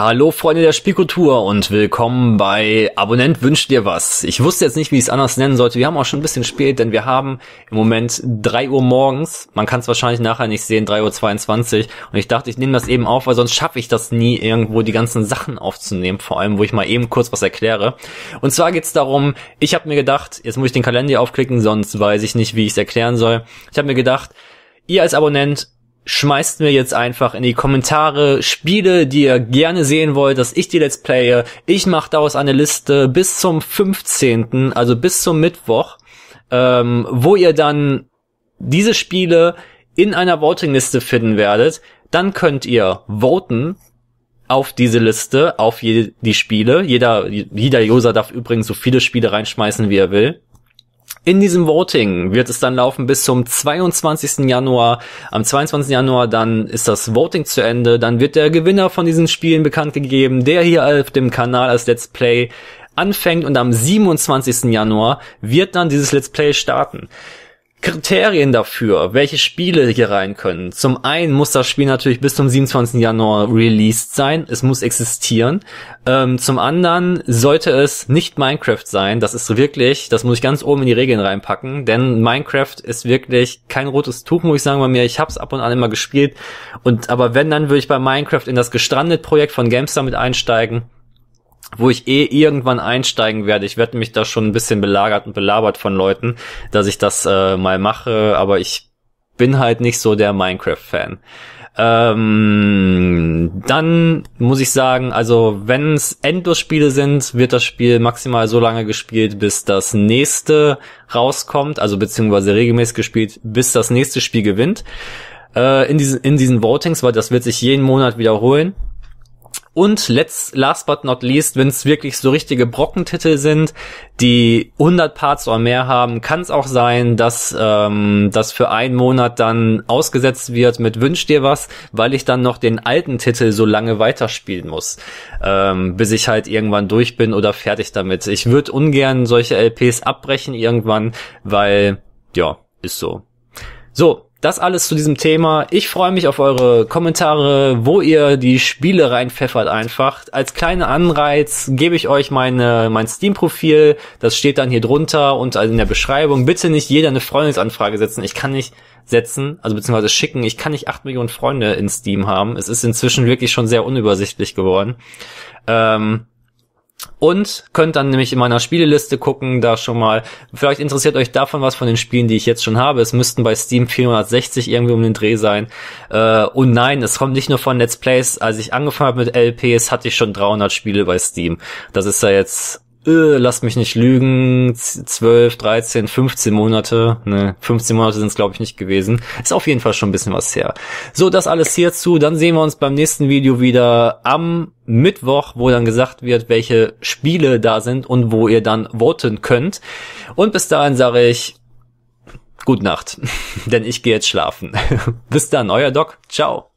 Hallo Freunde der Spielkultur und willkommen bei Abonnent wünscht dir was. Ich wusste jetzt nicht, wie ich es anders nennen sollte. Wir haben auch schon ein bisschen spät, denn wir haben im Moment drei Uhr morgens. Man kann es wahrscheinlich nachher nicht sehen, drei Uhr. 22. Und ich dachte, ich nehme das eben auf, weil sonst schaffe ich das nie, irgendwo die ganzen Sachen aufzunehmen. Vor allem, wo ich mal eben kurz was erkläre. Und zwar geht's darum, ich habe mir gedacht, jetzt muss ich den Kalender aufklicken, sonst weiß ich nicht, wie ich es erklären soll. Ich habe mir gedacht, ihr als Abonnent schmeißt mir jetzt einfach in die Kommentare Spiele, die ihr gerne sehen wollt, dass ich die Let's Playe. Ich mache daraus eine Liste bis zum 15., also bis zum Mittwoch, ähm, wo ihr dann diese Spiele in einer Votingliste finden werdet. Dann könnt ihr voten auf diese Liste, auf je, die Spiele. Jeder, jeder User darf übrigens so viele Spiele reinschmeißen, wie er will. In diesem Voting wird es dann laufen bis zum 22. Januar. Am 22. Januar dann ist das Voting zu Ende. Dann wird der Gewinner von diesen Spielen bekannt gegeben, der hier auf dem Kanal als Let's Play anfängt und am 27. Januar wird dann dieses Let's Play starten. Kriterien dafür, welche Spiele hier rein können. Zum einen muss das Spiel natürlich bis zum 27. Januar released sein. Es muss existieren. Ähm, zum anderen sollte es nicht Minecraft sein. Das ist wirklich, das muss ich ganz oben in die Regeln reinpacken, denn Minecraft ist wirklich kein rotes Tuch, muss ich sagen bei mir. Ich hab's ab und an immer gespielt. Und aber wenn, dann würde ich bei Minecraft in das gestrandet Projekt von GameStar mit einsteigen wo ich eh irgendwann einsteigen werde. Ich werde mich da schon ein bisschen belagert und belabert von Leuten, dass ich das äh, mal mache, aber ich bin halt nicht so der Minecraft-Fan. Ähm, dann muss ich sagen, also wenn es Endlosspiele sind, wird das Spiel maximal so lange gespielt, bis das nächste rauskommt, also beziehungsweise regelmäßig gespielt, bis das nächste Spiel gewinnt. Äh, in, diesen, in diesen Votings, weil das wird sich jeden Monat wiederholen. Und let's, last but not least, wenn es wirklich so richtige Brockentitel sind, die 100 Parts oder mehr haben, kann es auch sein, dass ähm, das für einen Monat dann ausgesetzt wird mit Wünsch dir was, weil ich dann noch den alten Titel so lange weiterspielen muss, ähm, bis ich halt irgendwann durch bin oder fertig damit. Ich würde ungern solche LPs abbrechen irgendwann, weil ja, ist so. So, das alles zu diesem Thema. Ich freue mich auf eure Kommentare, wo ihr die Spiele reinpfeffert einfach. Als kleiner Anreiz gebe ich euch meine, mein Steam-Profil. Das steht dann hier drunter und in der Beschreibung. Bitte nicht jeder eine Freundesanfrage setzen. Ich kann nicht setzen, also beziehungsweise schicken. Ich kann nicht acht Millionen Freunde in Steam haben. Es ist inzwischen wirklich schon sehr unübersichtlich geworden. Ähm, und könnt dann nämlich in meiner Spieleliste gucken, da schon mal. Vielleicht interessiert euch davon was von den Spielen, die ich jetzt schon habe. Es müssten bei Steam 460 irgendwie um den Dreh sein. Äh, und nein, es kommt nicht nur von Let's Plays. Als ich angefangen habe mit LPs, hatte ich schon 300 Spiele bei Steam. Das ist ja jetzt äh, lasst mich nicht lügen, 12, 13, 15 Monate, ne, 15 Monate sind es glaube ich nicht gewesen. Ist auf jeden Fall schon ein bisschen was her. So, das alles hierzu. Dann sehen wir uns beim nächsten Video wieder am Mittwoch, wo dann gesagt wird, welche Spiele da sind und wo ihr dann voten könnt. Und bis dahin sage ich, Gute Nacht, denn ich gehe jetzt schlafen. bis dann, euer Doc. Ciao.